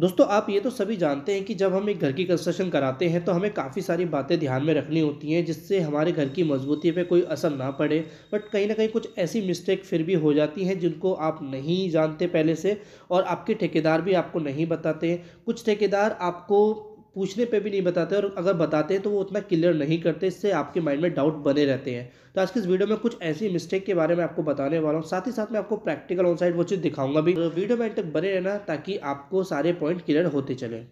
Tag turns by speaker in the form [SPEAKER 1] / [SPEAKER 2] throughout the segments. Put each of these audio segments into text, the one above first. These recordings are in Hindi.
[SPEAKER 1] दोस्तों आप ये तो सभी जानते हैं कि जब हम एक घर की कंस्ट्रक्शन कराते हैं तो हमें काफ़ी सारी बातें ध्यान में रखनी होती हैं जिससे हमारे घर की मजबूती पे कोई असर ना पड़े बट कहीं ना कहीं कुछ ऐसी मिस्टेक फिर भी हो जाती हैं जिनको आप नहीं जानते पहले से और आपके ठेकेदार भी आपको नहीं बताते कुछ ठेकेदार आपको पूछने पे भी नहीं बताते और अगर बताते हैं तो वो उतना क्लियर नहीं करते इससे आपके माइंड में डाउट बने रहते हैं तो आज के इस वीडियो में कुछ ऐसी मिस्टेक के बारे में आपको बताने वाला हूँ साथ ही साथ मैं आपको प्रैक्टिकल ऑन साइड वो चीज़ दिखाऊंगा भी वीडियो तो में तक बने रहना ताकि आपको सारे पॉइंट क्लियर होते चले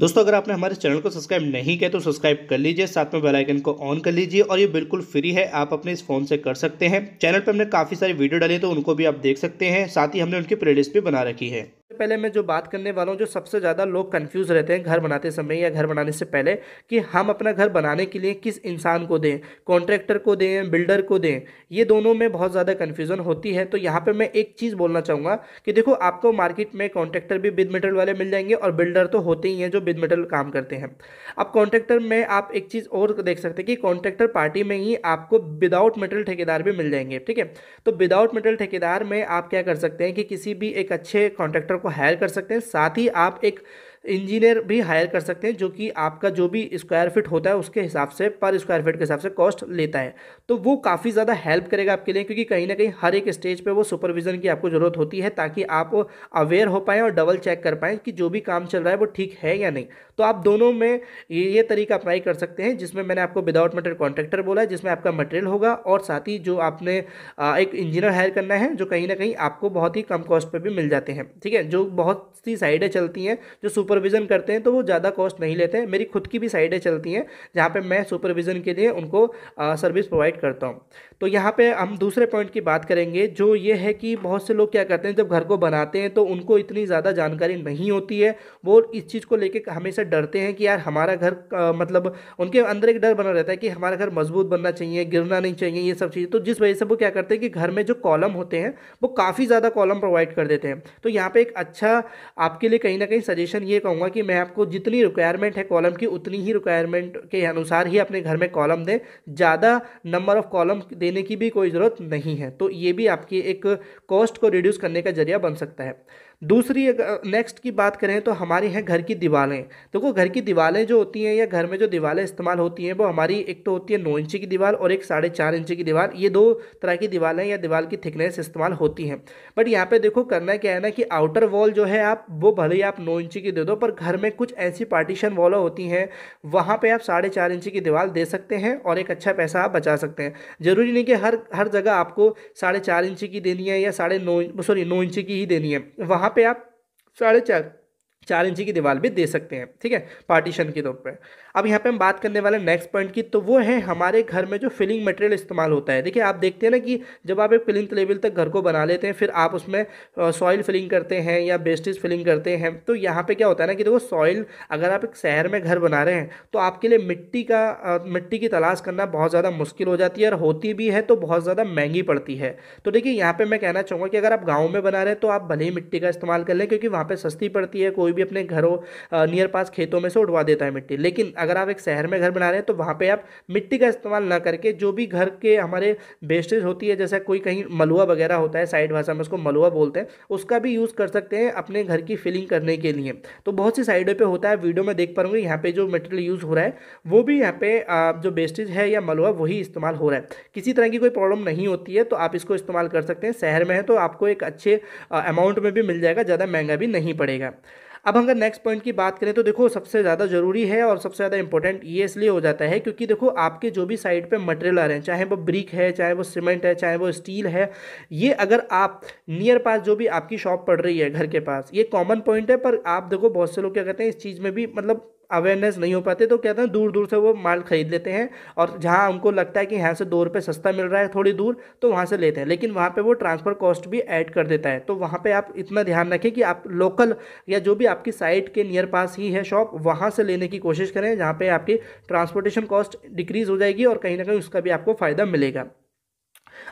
[SPEAKER 1] दोस्तों अगर आपने हमारे चैनल को सब्सक्राइब नहीं किया तो सब्सक्राइब कर लीजिए साथ में बेल आइकन को ऑन कर लीजिए और ये बिल्कुल फ्री है आप अपने इस फ़ोन से कर सकते हैं चैनल पर हमने काफ़ी सारी वीडियो डाली तो उनको भी आप देख सकते हैं साथ ही हमने उनकी प्लेलिस्ट भी बना रखी है पहले मैं जो बात करने वाला हूँ जो सबसे ज़्यादा लोग कंफ्यूज रहते हैं घर बनाते समय या घर बनाने से पहले कि हम अपना घर बनाने के लिए किस इंसान को दें कॉन्ट्रैक्टर को दें बिल्डर को दें ये दोनों में बहुत ज़्यादा कन्फ्यूज़न होती है तो यहाँ पर मैं एक चीज़ बोलना चाहूँगा कि देखो आपको मार्केट में कॉन्ट्रैक्टर भी बिद मेटल वाले मिल जाएंगे और बिल्डर तो होते ही हैं जो बिद मेटल काम करते हैं अब कॉन्ट्रैक्टर में आप एक चीज़ और देख सकते हैं कि कॉन्ट्रैक्टर पार्टी में ही आपको विदाउट मेटल ठेकेदार भी मिल जाएंगे ठीक है तो विदाउट मेटल ठेकेदार में आप क्या कर सकते हैं कि किसी भी एक अच्छे कॉन्ट्रैक्टर आपको हायर कर सकते हैं साथ ही आप एक इंजीनियर भी हायर कर सकते हैं जो कि आपका जो भी स्क्वायर फिट होता है उसके हिसाब से पर स्क्वायर फिट के हिसाब से कॉस्ट लेता है तो वो काफ़ी ज़्यादा हेल्प करेगा आपके लिए क्योंकि कहीं ना कहीं हर एक स्टेज पे वो सुपरविज़न की आपको ज़रूरत होती है ताकि आप अवेयर हो पाएँ और डबल चेक कर पाएँ कि जो भी काम चल रहा है वो ठीक है या नहीं तो आप दोनों में ये तरीका अप्लाई कर सकते हैं जिसमें मैंने आपको विदाउट मटेरियल कॉन्ट्रैक्टर बोला है जिसमें आपका मटेरियल होगा और साथ ही जो आपने एक इंजीनियर हायर करना है जो कहीं ना कहीं आपको बहुत ही कम कॉस्ट पर भी मिल जाते हैं ठीक है जो बहुत सी साइडें चलती हैं जो सुपर सुपरविज़न करते हैं तो वो ज़्यादा कॉस्ट नहीं लेते हैं मेरी खुद की भी साइडें चलती हैं जहाँ पर मैं सुपरविज़न के लिए उनको सर्विस प्रोवाइड करता हूँ तो यहाँ पर हम दूसरे पॉइंट की बात करेंगे जो ये है कि बहुत से लोग क्या करते हैं जब घर को बनाते हैं तो उनको इतनी ज़्यादा जानकारी नहीं होती है वो इस चीज़ को लेकर हमेशा डरते हैं कि यार हमारा घर आ, मतलब उनके अंदर एक डर बना रहता है कि हमारा घर मजबूत बनना चाहिए गिरना नहीं चाहिए ये सब चीज़ें तो जिस वजह से वो क्या करते हैं कि घर में जो कॉलम होते हैं वो काफ़ी ज़्यादा कॉलम प्रोवाइड कर देते हैं तो यहाँ पर एक अच्छा आपके लिए कहीं ना कहीं सजेशन ये कहूँगा कि मैं आपको जितनी रिक्वायरमेंट है कॉलम की उतनी ही रिक्वायरमेंट के अनुसार ही अपने घर में कॉलम दें ज़्यादा नंबर ऑफ़ कॉलम देने की भी कोई ज़रूरत नहीं है तो ये भी आपकी एक कॉस्ट को रिड्यूस करने का जरिया बन सकता है दूसरी अगर नेक्स्ट की बात करें तो हमारी है घर की दीवारें देखो घर की दीवारें जो होती हैं या घर में जो दीवारें इस्तेमाल होती हैं वो हमारी एक तो होती है नौ इंची की दीवार और एक साढ़े चार इंची की दीवार ये दो तरह की दीवारें या दीवार की थिकनेस इस्तेमाल होती हैं बट यहाँ पर देखो करना क्या है ना कि आउटर वॉल जो है आप वो भले ही आप नौ इंची की दे दो पर घर में कुछ ऐसी पार्टीशन वॉल होती हैं वहाँ पर आप साढ़े चार इंची की दीवार दे सकते हैं और एक अच्छा पैसा आप बचा सकते हैं ज़रूरी नहीं कि हर हर जगह आपको साढ़े चार इंची की देनी है या साढ़े नौ सॉरी नौ इंची की ही देनी है वहाँ वहाँ पे आप साढ़े चार चार इंची की दीवार भी दे सकते हैं ठीक है पार्टीशन के तौर पर अब यहाँ पे हम बात करने वाले नेक्स्ट पॉइंट की तो वो है हमारे घर में जो फिलिंग मटेरियल इस्तेमाल होता है देखिए आप देखते हैं ना कि जब आप एक फिलिंग लेवल तक घर को बना लेते हैं फिर आप उसमें सॉइल फिलिंग करते हैं या बेस्टिस फिलिंग करते हैं तो यहाँ पर क्या होता है ना कि देखो सॉइल अगर आप एक शहर में घर बना रहे हैं तो आपके लिए मिट्टी का मिट्टी की तलाश करना बहुत ज़्यादा मुश्किल हो जाती है और होती भी है तो बहुत ज़्यादा महंगी पड़ती है तो देखिए यहाँ पर मैं कहना चाहूँगा कि अगर आप गाँव में बना रहे हैं तो आप भले ही मिट्टी का इस्तेमाल कर लें क्योंकि वहाँ पर सस्ती पड़ती है कोई भी अपने घरों नियर पास खेतों में से उठवा देता है मिट्टी लेकिन अगर आप एक शहर में घर बना रहे हैं तो वहाँ पर आप मिट्टी का इस्तेमाल ना करके जो भी घर के हमारे वेस्टेज होती है जैसे कोई कहीं मलुआ वगैरह होता है साइड भाषा में उसको मलुआ बोलते हैं उसका भी यूज़ कर सकते हैं अपने घर की फिलिंग करने के लिए तो बहुत सी साइडों पर होता है वीडियो में देख पाऊंगे यहाँ पर जो मटेरियल यूज़ हो रहा है वो भी यहाँ पे जो बेस्टेज है या मलुआ वही इस्तेमाल हो रहा है किसी तरह की कोई प्रॉब्लम नहीं होती है तो आप इसको इस्तेमाल कर सकते हैं शहर में है तो आपको एक अच्छे अमाउंट में भी मिल जाएगा ज़्यादा महंगा भी नहीं पड़ेगा अब अगर नेक्स्ट पॉइंट की बात करें तो देखो सबसे ज़्यादा ज़रूरी है और सबसे ज़्यादा इंपॉर्टेंट ये इसलिए हो जाता है क्योंकि देखो आपके जो भी साइड पे मटेरियल आ रहे हैं चाहे वो ब्रिक है चाहे वो सीमेंट है चाहे वो स्टील है ये अगर आप नियर पास जो भी आपकी शॉप पड़ रही है घर के पास ये कॉमन पॉइंट है पर आप देखो बहुत से लोग क्या कहते हैं इस चीज़ में भी मतलब अवेयरनेस नहीं हो पाते तो कहते हैं दूर दूर से वो माल खरीद लेते हैं और जहाँ हमको लगता है कि यहाँ से दो रुपये सस्ता मिल रहा है थोड़ी दूर तो वहाँ से लेते हैं लेकिन वहाँ पे वो ट्रांसफ़र कॉस्ट भी ऐड कर देता है तो वहाँ पे आप इतना ध्यान रखें कि आप लोकल या जो भी आपकी साइट के नियर पास ही है शॉप वहाँ से लेने की कोशिश करें जहाँ पर आपकी ट्रांसपोर्टेशन कॉस्ट डिक्रीज़ हो जाएगी और कहीं ना कहीं उसका भी आपको फ़ायदा मिलेगा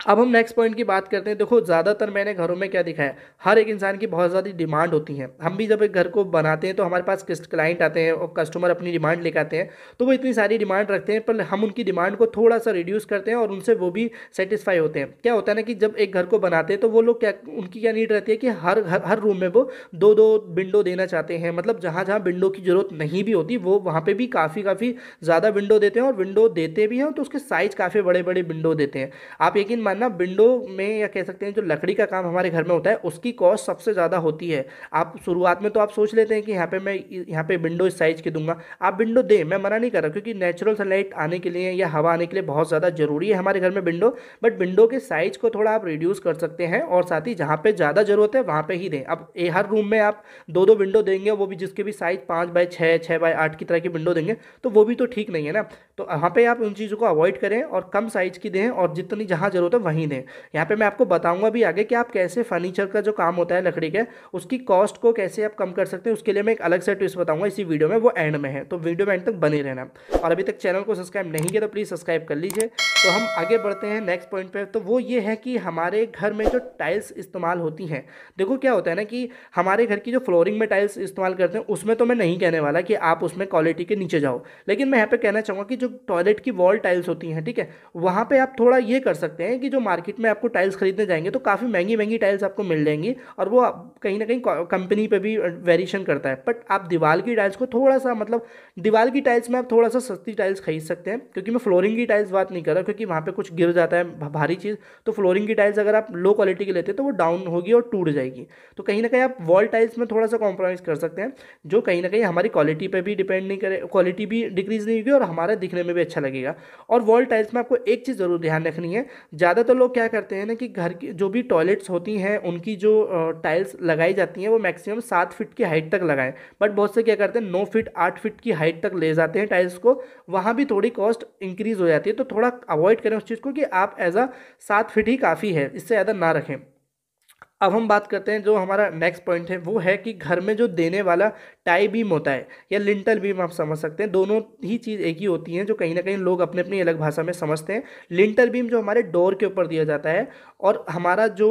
[SPEAKER 1] अब हम नेक्स्ट पॉइंट की बात करते हैं देखो ज़्यादातर मैंने घरों में क्या दिखाया है हर एक इंसान की बहुत ज़्यादा डिमांड होती है हम भी जब एक घर को बनाते हैं तो हमारे पास क्लाइंट आते हैं और कस्टमर अपनी डिमांड लेकर आते हैं तो वो इतनी सारी डिमांड रखते हैं पर हम उनकी डिमांड को थोड़ा सा रिड्यूस करते हैं और उनसे वो भी सेटिस्फाई होते हैं क्या होता है ना कि जब एक घर को बनाते हैं तो वो लोग क्या उनकी क्या नीड रहती है कि हर हर, हर रूम में वो दो दो विंडो देना चाहते हैं मतलब जहाँ जहाँ विंडो की ज़रूरत नहीं भी होती वो वहाँ पर भी काफ़ी काफ़ी ज़्यादा विंडो देते हैं और विंडो देते भी हैं तो उसके साइज़ काफ़ी बड़े बड़े विंडो देते हैं आप यकीन है ना विंडो में या कह सकते हैं जो लकड़ी का काम हमारे घर में होता है उसकी कॉस्ट सबसे ज़्यादा होती है आप शुरुआत में तो आप सोच लेते हैं कि यहाँ पे मैं यहाँ पे विंडो इस साइज़ की दूंगा आप विंडो दें मैं मना नहीं कर रहा क्योंकि नेचुरल सनलाइट आने के लिए या हवा आने के लिए बहुत ज़्यादा ज़रूरी है हमारे घर में विंडो बट विंडो के साइज़ को थोड़ा आप रिड्यूस कर सकते हैं और साथ ही जहाँ पर ज़्यादा ज़रूरत है वहाँ पर ही दें अब हर रूम में आप दो दो विंडो देंगे वो भी जिसके भी साइज़ पाँच बाय छः छः बाय आठ की तरह की विंडो देंगे तो वो भी तो ठीक नहीं है ना तो वहाँ पर आप उन चीज़ों को अवॉइड करें और कम साइज़ की दें और जितनी जहाँ ज़रूरत है वहीं दें यहाँ पे मैं आपको बताऊंगा भी आगे कि आप कैसे फर्नीचर का जो काम होता है लकड़ी के उसकी कॉस्ट को कैसे आप कम कर सकते हैं उसके लिए मैं एक अलग से ट्विस्ट बताऊंगा इसी वीडियो में वो एंड में है तो वीडियो में एंड तक बने रहना और अभी तक चैनल को सब्सक्राइब नहीं किया तो प्लीज़ सब्सक्राइब कर लीजिए तो हम आगे बढ़ते हैं नेक्स्ट पॉइंट पर तो वो ये है कि हमारे घर में जो टाइल्स इस्तेमाल होती हैं देखो क्या होता है ना कि हमारे घर की जो फ्लोरिंग में टाइल्स इस्तेमाल करते हैं उसमें तो मैं नहीं कहने वाला कि आप उसमें क्वालिटी के नीचे जाओ लेकिन मैं यहाँ पर कहना चाहूँगा कि जो टॉयलेट की वॉल टाइल्स होती हैं ठीक है वहाँ पर आप थोड़ा ये कर सकते हैं कि जो मार्केट में आपको टाइल्स खरीदने जाएंगे तो काफ़ी महंगी महंगी टाइल्स आपको मिल जाएंगी और वो कहीं ना कहीं कंपनी पे भी वेरिएशन करता है बट आप दीवार की टाइल्स को थोड़ा सा मतलब दीवार की टाइल्स में आप थोड़ा सा सस्ती टाइल्स खरीद सकते हैं क्योंकि मैं फ्लोरिंग की टाइल्स बात नहीं कर रहा क्योंकि वहाँ पर कुछ गिर जाता है भारी चीज़ तो फ्लोरिंग की टाइल्स अगर आप लो क्वालिटी की लेते हैं तो वो डाउन होगी और टूट जाएगी तो कहीं ना कहीं आप वॉल टाइल्स में थोड़ा सा कॉम्प्रोमाइज़ कर सकते हैं जो कहीं ना कहीं हमारी क्वालिटी पर भी डिपेंड नहीं करे क्वालिटी भी डिक्रीज़ नहीं होगी और हमारा दिखने में भी अच्छा लगेगा और वॉल टाइल्स में आपको एक चीज़ ज़रूर ध्यान रखनी है ज़्यादा ज़्यादातर लोग क्या करते हैं ना कि घर की जो भी टॉयलेट्स होती हैं उनकी जो टाइल्स लगाई जाती हैं वो मैक्सिमम सात फिट की हाइट तक लगाएं बट बहुत से क्या करते हैं नौ फिट आठ फिट की हाइट तक ले जाते हैं टाइल्स को वहाँ भी थोड़ी कॉस्ट इंक्रीज़ हो जाती है तो थोड़ा अवॉइड करें उस चीज़ को कि आप एज अ सात फिट ही काफ़ी है इससे ज़्यादा ना रखें अब हम बात करते हैं जो हमारा नेक्स्ट पॉइंट है वो है कि घर में जो देने वाला टाई बीम होता है या लिंटल बीम आप समझ सकते हैं दोनों ही चीज़ एक ही होती हैं जो कहीं ना कहीं लोग अपने अपनी अलग भाषा में समझते हैं लिंटल बीम जो हमारे डोर के ऊपर दिया जाता है और हमारा जो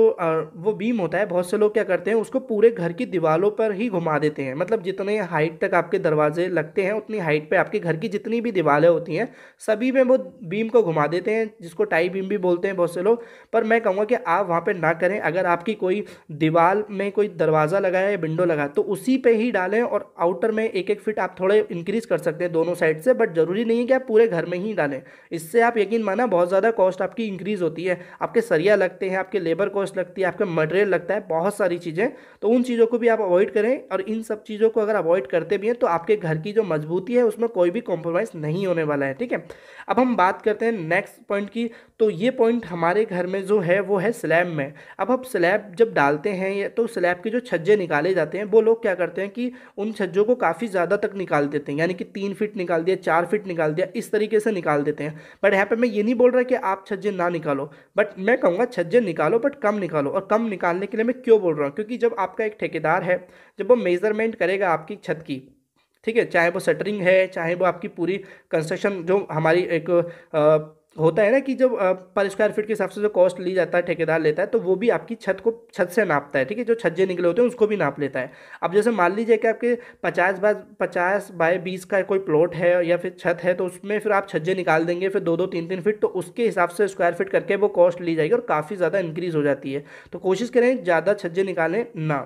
[SPEAKER 1] वो बीम होता है बहुत से लोग क्या करते हैं उसको पूरे घर की दीवारों पर ही घुमा देते हैं मतलब जितने हाइट तक आपके दरवाजे लगते हैं उतनी हाइट पर आपके घर की जितनी भी दीवारें होती हैं सभी में वो बीम को घुमा देते हैं जिसको टाई बीम भी बोलते हैं बहुत से लोग पर मैं कहूँगा कि आप वहाँ पर ना करें अगर आपकी कोई कोई दीवार में कोई दरवाज़ा लगाया या विंडो लगा तो उसी पे ही डालें और आउटर में एक एक फिट आप थोड़े इंक्रीज़ कर सकते हैं दोनों साइड से बट ज़रूरी नहीं है कि आप पूरे घर में ही डालें इससे आप यकीन माना बहुत ज़्यादा कॉस्ट आपकी इंक्रीज़ होती है आपके सरिया लगते हैं आपके लेबर कॉस्ट लगती है आपका मटेरियल लगता है बहुत सारी चीज़ें तो उन चीज़ों को भी आप अवॉइड करें और इन सब चीज़ों को अगर अवॉइड करते भी हैं तो आपके घर की जो मजबूती है उसमें कोई भी कॉम्प्रोमाइज़ नहीं होने वाला है ठीक है अब हम बात करते हैं नेक्स्ट पॉइंट की तो ये पॉइंट हमारे घर में जो है वो है स्लैब में अब हम स्लैब जब डालते हैं तो स्लैब के जो छज्जे निकाले जाते हैं वो लोग क्या करते हैं कि उन छज्जों को काफ़ी ज़्यादा तक निकाल देते हैं यानी कि तीन फीट निकाल दिया चार फीट निकाल दिया इस तरीके से निकाल देते हैं बट यहाँ पर मैं ये नहीं बोल रहा कि आप छज्जे ना निकालो बट मैं कहूँगा छज्जे निकालो बट कम निकालो और कम निकालने के लिए मैं क्यों बोल रहा हूँ क्योंकि जब आपका एक ठेकेदार है जब वो मेज़रमेंट करेगा आपकी छत की ठीक है चाहे वो सटरिंग है चाहे वो आपकी पूरी कंस्ट्रक्शन जो हमारी एक आ, होता है ना कि जब पर स्क्वायर फीट के हिसाब से जो कॉस्ट ली जाता है ठेकेदार लेता है तो वो भी आपकी छत को छत से नापता है ठीक है जो छज्जे निकले होते हैं उसको भी नाप लेता है अब जैसे मान लीजिए कि आपके पचास बाय पचास बाय बीस का कोई प्लॉट है या फिर छत है तो उसमें फिर आप छज्जे निकाल देंगे फिर दो दो तीन तीन फीट तो उसके हिसाब से स्क्वायर फिट करके वो कॉस्ट ली जाएगी और काफ़ी ज़्यादा इंक्रीज़ हो जाती है तो कोशिश करें ज़्यादा छज्जे निकालें ना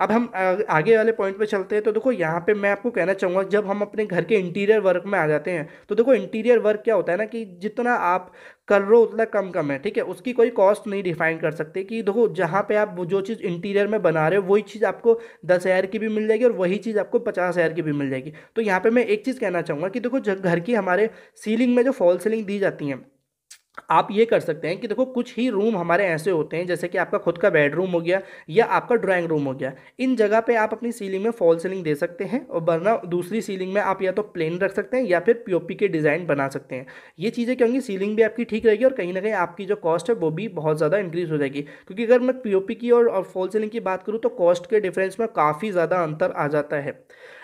[SPEAKER 1] अब हम आगे वाले पॉइंट पे चलते हैं तो देखो यहाँ पे मैं आपको कहना चाहूँगा जब हम अपने घर के इंटीरियर वर्क में आ जाते हैं तो देखो इंटीरियर वर्क क्या होता है ना कि जितना आप कर रहे हो उतना कम कम है ठीक है उसकी कोई कॉस्ट नहीं डिफाइन कर सकते कि देखो जहाँ पे आप जो चीज़ इंटीरियर में बना रहे हो वही चीज़ आपको दस हज़ार की भी मिल जाएगी और वही चीज़ आपको पचास हज़ार की भी मिल जाएगी तो यहाँ पे मैं एक चीज़ कहना चाहूँगा कि देखो घर की हमारे सीलिंग में जो फॉल सीलिंग दी जाती हैं आप ये कर सकते हैं कि देखो कुछ ही रूम हमारे ऐसे होते हैं जैसे कि आपका खुद का बेडरूम हो गया या आपका ड्राइंग रूम हो गया इन जगह पे आप अपनी सीलिंग में फॉल सीलिंग दे सकते हैं और वरना दूसरी सीलिंग में आप या तो प्लेन रख सकते हैं या फिर पीओपी के डिज़ाइन बना सकते हैं ये चीज़ें क्या होंगी सीलिंग भी आपकी ठीक रहेगी और कहीं ना कहीं आपकी जो कॉस्ट है वो भी बहुत ज़्यादा इंक्रीज़ हो जाएगी क्योंकि अगर मैं पी की और फॉल सीलिंग की बात करूँ तो कॉस्ट के डिफरेंस में काफ़ी ज़्यादा अंतर आ जाता है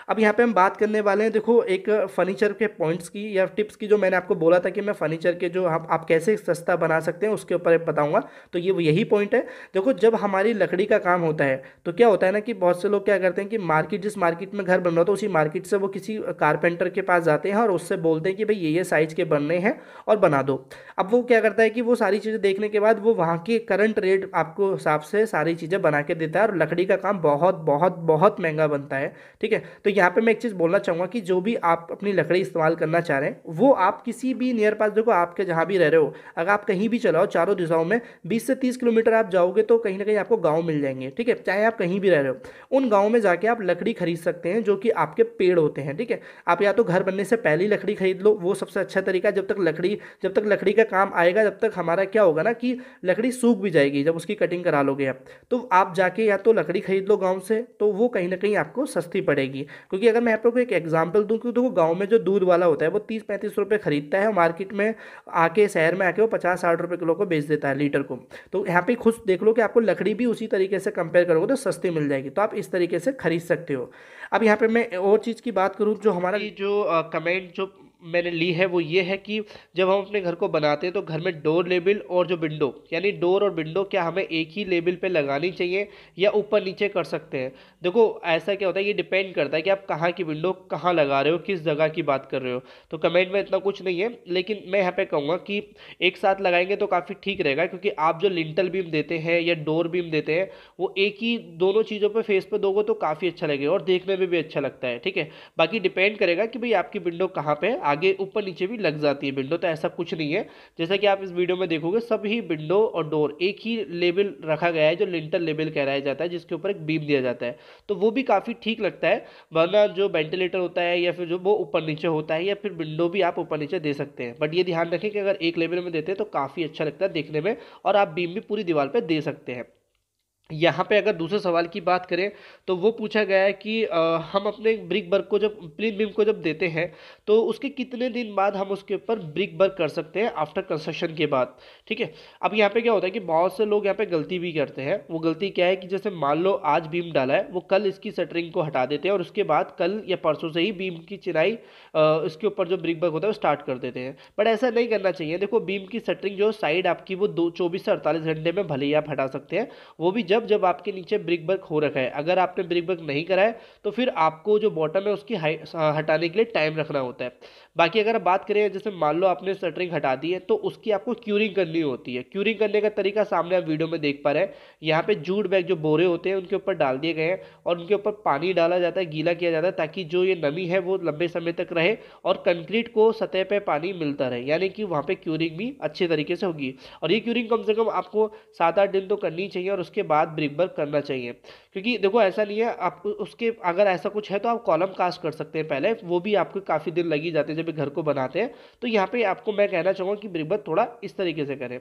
[SPEAKER 1] अब यहाँ पे हम बात करने वाले हैं देखो एक फर्नीचर के पॉइंट्स की या टिप्स की जो मैंने आपको बोला था कि मैं फर्नीचर के जो आप, आप कैसे सस्ता बना सकते हैं उसके ऊपर बताऊँगा तो ये यही पॉइंट है देखो जब हमारी लकड़ी का काम होता है तो क्या होता है ना कि बहुत से लोग क्या करते हैं कि मार्केट जिस मार्केट में घर बन रहा होता है उसी मार्केट से वो किसी कारपेंटर के पास जाते हैं और उससे बोलते हैं कि भाई ये ये साइज़ के बनने हैं और बना दो अब वो क्या करता है कि वो सारी चीज़ें देखने के बाद वो वहाँ के करंट रेट आपको हिसाब से सारी चीज़ें बना के देता है और लकड़ी का काम बहुत बहुत बहुत महंगा बनता है ठीक है तो यहाँ पे मैं एक चीज़ बोलना चाहूँगा कि जो भी आप अपनी लकड़ी इस्तेमाल करना चाह रहे हैं वो आप किसी भी नियर पास देखो आपके जहाँ भी रह रहे हो अगर आप कहीं भी चलाओ चारों दिशाओं में बीस से तीस किलोमीटर आप जाओगे तो कहीं ना कहीं आपको गाँव मिल जाएंगे ठीक है चाहे आप कहीं भी रह रहे हो उन गाँव में जाके आप लकड़ी खरीद सकते हैं जो कि आपके पेड़ होते हैं ठीक है आप या तो घर बनने से पहले ही लकड़ी खरीद लो वो सबसे अच्छा तरीका जब तक लकड़ी जब तक लकड़ी का काम आएगा जब तक हमारा क्या होगा ना कि लकड़ी सूख भी जाएगी जब उसकी कटिंग करा लोगे आप तो आप जाके या तो लकड़ी खरीद लो गाँव से तो वो कहीं ना कहीं आपको सस्ती पड़ेगी क्योंकि अगर मैं आप लोग को एक एग्जाम्पल दूँ क्योंकि देखो गाँव में जो दूध वाला होता है वो तीस पैंतीस रुपये खरीदता है मार्केट में आके शहर में आके वो पचास साठ रुपये किलो को बेच देता है लीटर को तो यहाँ पर खुद देख लो कि आपको लकड़ी भी उसी तरीके से कंपेयर करोगे तो सस्ती मिल जाएगी तो आप इस तरीके से खरीद सकते हो अब यहाँ पर मैं और चीज़ की बात करूँ जो हमारा जो कमेंट जो मैंने ली है वो ये है कि जब हम अपने घर को बनाते हैं तो घर में डोर लेबल और जो विंडो यानी डोर और विंडो क्या हमें एक ही लेबल पे लगानी चाहिए या ऊपर नीचे कर सकते हैं देखो ऐसा क्या होता है ये डिपेंड करता है कि आप कहाँ की विंडो कहाँ लगा रहे हो किस जगह की बात कर रहे हो तो कमेंट में इतना कुछ नहीं है लेकिन मैं यहाँ पर कहूँगा कि एक साथ लगाएंगे तो काफ़ी ठीक रहेगा क्योंकि आप जो लिंटल बीम देते हैं या डोर बीम देते हैं वो एक ही दोनों चीज़ों पर फेस पर दोगे तो काफ़ी अच्छा लगेगा और देखने में भी अच्छा लगता है ठीक है बाकी डिपेंड करेगा कि भाई आपकी विंडो कहाँ पर आ आगे ऊपर नीचे भी लग जाती है विंडो तो ऐसा कुछ नहीं है जैसा कि आप इस वीडियो में देखोगे सभी विंडो और डोर एक ही लेवल रखा गया है जो लिंटर लेवल कहलाया जाता है जिसके ऊपर एक बीम दिया जाता है तो वो भी काफ़ी ठीक लगता है वरना जो वेंटिलेटर होता है या फिर जो वो ऊपर नीचे होता है या फिर विंडो भी आप ऊपर नीचे दे सकते हैं बट ये ध्यान रखें कि अगर एक लेवल में देते हैं तो काफ़ी अच्छा लगता है देखने में और आप बीम भी पूरी दीवार पर दे सकते हैं यहाँ पे अगर दूसरे सवाल की बात करें तो वो पूछा गया है कि आ, हम अपने ब्रिक वर्क को जब प्लिन बीम को जब देते हैं तो उसके कितने दिन बाद हम उसके ऊपर ब्रिक वर्क कर सकते हैं आफ्टर कंस्ट्रक्शन के बाद ठीक है अब यहाँ पे क्या होता है कि बहुत से लोग यहाँ पे गलती भी करते हैं वो गलती क्या है कि जैसे मान लो आज बीम डाला है वो कल इसकी सटरिंग को हटा देते हैं और उसके बाद कल या परसों से ही बीम की चिनाई इसके ऊपर जो ब्रिक वर्क होता है वो स्टार्ट कर देते हैं बट ऐसा नहीं करना चाहिए देखो बीम की सटरिंग जो साइड आपकी वो दो चौबीस से अड़तालीस घंटे में भले ही आप हटा सकते हैं वो भी जब जब आपके नीचे ब्रिक वर्क हो रखा है अगर आपने ब्रिक वर्क नहीं कराया तो फिर आपको जो बॉटम है उसकी हाँ, हटाने के लिए टाइम रखना होता है बाकी अगर बात करें जैसे मान लो आपने शटरिंग हटा दी है तो उसकी आपको क्यूरिंग करनी होती है क्यूरिंग करने का तरीका सामने आप वीडियो में देख पा रहे हैं यहाँ पे जूट बैग जो बोरे होते हैं उनके ऊपर डाल दिए गए हैं और उनके ऊपर पानी डाला जाता है गीला किया जाता है ताकि जो ये नमी है वो लंबे समय तक रहे और कंक्रीट को सतह पर पानी मिलता रहे यानी कि वहाँ पर क्यूरिंग भी अच्छे तरीके से होगी और ये क्यूरिंग कम से कम आपको सात आठ दिन तो करनी चाहिए और उसके बाद ब्रिक वर्क करना चाहिए क्योंकि देखो ऐसा नहीं है आप उसके अगर ऐसा कुछ है तो आप कॉलम कास्ट कर सकते हैं पहले वो भी आपको काफ़ी दिन लगी जाते हैं भी घर को बनाते हैं तो यहाँ पे आपको मैं कहना चाहूँगा कि बिरबत थोड़ा इस तरीके से करें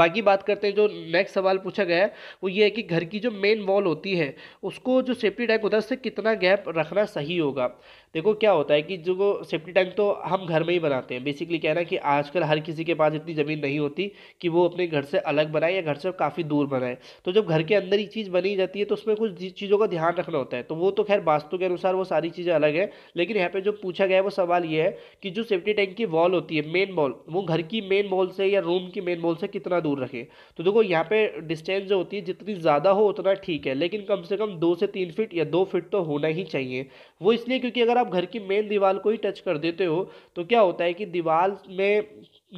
[SPEAKER 1] बाकी बात करते हैं जो नेक्स्ट सवाल पूछा गया है वो ये है कि घर की जो मेन वॉल होती है उसको जो सेफ्टी डैक उधर से कितना गैप रखना सही होगा देखो क्या होता है कि जो सेफ्टी टैंक तो हम घर में ही बनाते हैं बेसिकली कहना है कि आजकल हर किसी के पास इतनी ज़मीन नहीं होती कि वो अपने घर से अलग बनाए या घर से काफ़ी दूर बनाए तो जब घर के अंदर ही चीज़ बनी जाती है तो उसमें कुछ चीज़ों का ध्यान रखना होता है तो वो तो खैर वास्तु के अनुसार वो सारी चीज़ें अलग है लेकिन यहाँ पर जो पूछा गया है वो सवाल ये है कि जो सेफ्टी टैंक की वॉल होती है मेन वॉल वो घर की मेन वॉल से या रूम की मेन वॉल से कितना दूर रखें तो देखो यहाँ पे डिस्टेंस जो होती है जितनी ज़्यादा हो उतना ठीक है लेकिन कम से कम दो से तीन फिट या दो फिट तो होना ही चाहिए वो इसलिए क्योंकि अगर आप घर की मेन दीवार को ही टच कर देते हो तो क्या होता है कि दीवार में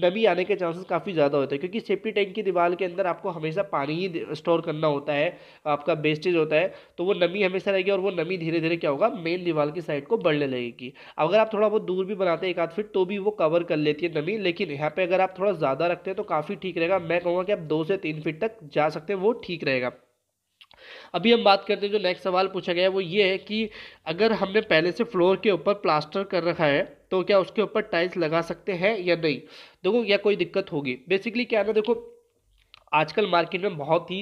[SPEAKER 1] नमी आने के चांसेस काफ़ी ज़्यादा होते हैं क्योंकि सेफ्टी टैंक की दीवार के अंदर आपको हमेशा पानी ही स्टोर करना होता है आपका वेस्टेज होता है तो वो नमी हमेशा रहेगी और वो नमी धीरे धीरे क्या होगा मेन दीवार की साइड को बढ़ने लगेगी अगर आप थोड़ा बहुत दूर भी बनाते हैं एक आध फिट तो भी वो कवर कर लेती है नमी लेकिन यहाँ पर अगर आप थोड़ा ज़्यादा रखते हैं तो काफ़ी ठीक रहेगा मैं कहूँगा कि आप दो से तीन फिट तक जा सकते हैं वो ठीक रहेगा अभी हम बात करते हैं जो नेक्स्ट सवाल पूछा गया है वो ये है कि अगर हमने पहले से फ्लोर के ऊपर प्लास्टर कर रखा है तो क्या उसके ऊपर टाइल्स लगा सकते हैं या नहीं देखो या कोई दिक्कत होगी बेसिकली क्या ना देखो आजकल मार्केट में बहुत ही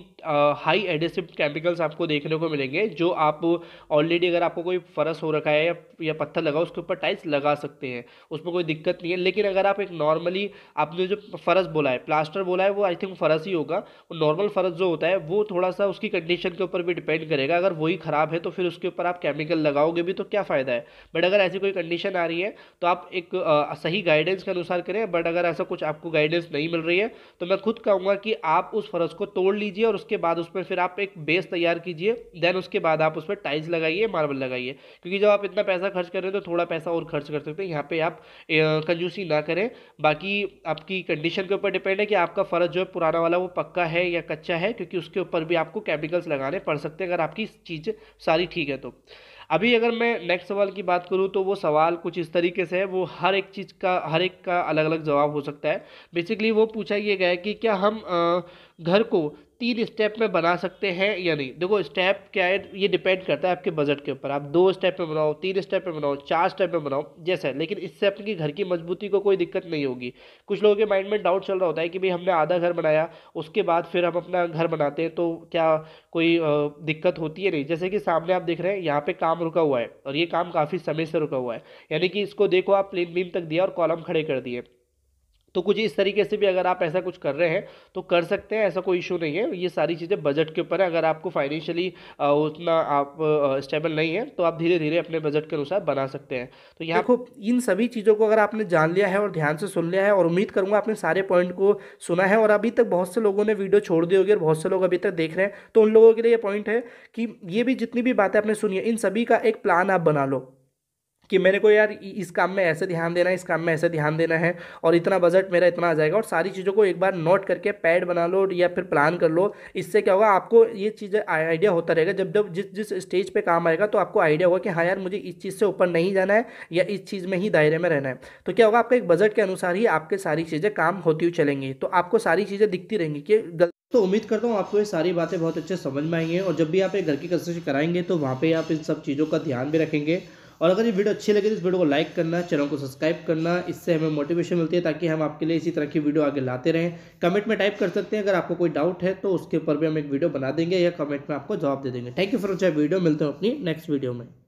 [SPEAKER 1] हाई एडेसिव केमिकल्स आपको देखने को मिलेंगे जो आप ऑलरेडी अगर आपको कोई फरस हो रखा है या पत्थर लगा उसके ऊपर टाइल्स लगा सकते हैं उसमें कोई दिक्कत नहीं है लेकिन अगर आप एक नॉर्मली आपने जो फरस बोला है प्लास्टर बोला है वो आई थिंक फरस ही होगा नॉर्मल फरस जो होता है वो थोड़ा सा उसकी कंडीशन के ऊपर भी डिपेंड करेगा अगर वही ख़राब है तो फिर उसके ऊपर आप केमिकल लगाओगे भी तो क्या फ़ायदा है बट अगर ऐसी कोई कंडीशन आ रही है तो आप एक सही गाइडेंस के अनुसार करें बट अगर ऐसा कुछ आपको गाइडेंस नहीं मिल रही है तो मैं खुद कहूँगा कि आप आप उस फ़र्ज को तोड़ लीजिए और उसके बाद उस पर फिर आप एक बेस तैयार कीजिए देन उसके बाद आप उस पर टाइल्स लगाइए मार्बल लगाइए क्योंकि जब आप इतना पैसा खर्च कर रहे हैं तो थोड़ा पैसा और खर्च कर सकते हैं यहाँ पे आप कंजूसी ना करें बाकी आपकी कंडीशन के ऊपर डिपेंड है कि आपका फ़र्ज जो है पुराना वाला वो पक्का है या कच्चा है क्योंकि उसके ऊपर भी आपको केमिकल्स लगाने पड़ सकते हैं अगर आपकी चीज़ सारी ठीक है तो अभी अगर मैं नेक्स्ट सवाल की बात करूँ तो वो सवाल कुछ इस तरीके से है वो हर एक चीज़ का हर एक का अलग अलग जवाब हो सकता है बेसिकली वो पूछा ये गया है कि क्या हम घर को तीन स्टेप में बना सकते हैं या नहीं देखो स्टेप क्या है ये डिपेंड करता है आपके बजट के ऊपर आप दो स्टेप में बनाओ तीन स्टेप में बनाओ चार स्टेप में बनाओ जैसा है लेकिन इससे अपने घर की मजबूती को कोई दिक्कत नहीं होगी कुछ लोगों के माइंड में डाउट चल रहा होता है कि भाई हमने आधा घर बनाया उसके बाद फिर हम अपना घर बनाते हैं तो क्या कोई दिक्कत होती है नहीं जैसे कि सामने आप देख रहे हैं यहाँ पर काम रुका हुआ है और ये काम काफ़ी समय से रुका हुआ है यानी कि इसको देखो आप प्लेन बीम तक दिया और कॉलम खड़े कर दिए तो कुछ इस तरीके से भी अगर आप ऐसा कुछ कर रहे हैं तो कर सकते हैं ऐसा कोई इशू नहीं है ये सारी चीज़ें बजट के ऊपर है अगर आपको फाइनेंशियली उतना आप स्टेबल नहीं है तो आप धीरे धीरे अपने बजट के अनुसार बना सकते हैं तो यहाँ को इन सभी चीज़ों को अगर आपने जान लिया है और ध्यान से सुन लिया है और उम्मीद करूँगा आपने सारे पॉइंट को सुना है और अभी तक बहुत से लोगों ने वीडियो छोड़ दी होगी और बहुत से लोग अभी तक देख रहे हैं तो उन लोगों के लिए ये पॉइंट है कि ये भी जितनी भी बातें आपने सुनी है इन सभी का एक प्लान आप बना लो कि मेरे को यार इस काम में ऐसे ध्यान देना है इस काम में ऐसे ध्यान देना है और इतना बजट मेरा इतना आ जाएगा और सारी चीज़ों को एक बार नोट करके पैड बना लो या फिर प्लान कर लो इससे क्या होगा आपको ये चीज़ें आइडिया होता रहेगा जब जब जिस जिस स्टेज पे काम आएगा तो आपको आइडिया होगा कि हाँ यार मुझे इस चीज़ से ऊपर नहीं जाना है या इस चीज़ में ही दायरे में रहना है तो क्या होगा आपका एक बजट के अनुसार ही आपके सारी चीज़ें काम होती हुई चलेंगी तो आपको सारी चीज़ें दिखती रहेंगी कि तो उम्मीद करता हूँ आपको ये सारी बातें बहुत अच्छे समझ में आएंगे और जब भी आप एक घर की कंस्ट्रक्शन कराएंगे तो वहाँ पर आप इन सब चीज़ों का ध्यान भी रखेंगे और अगर ये वीडियो अच्छी लगे तो इस वीडियो को लाइक करना चैनल को सब्सक्राइब करना इससे हमें मोटिवेशन मिलती है ताकि हम आपके लिए इसी तरह की वीडियो आगे लाते रहें कमेंट में टाइप कर सकते हैं अगर आपको कोई डाउट है तो उसके ऊपर भी हम एक वीडियो बना देंगे या कमेंट में आपको जवाब दे देंगे thank you for watching video मिलते हैं अपनी नेक्स्ट वीडियो में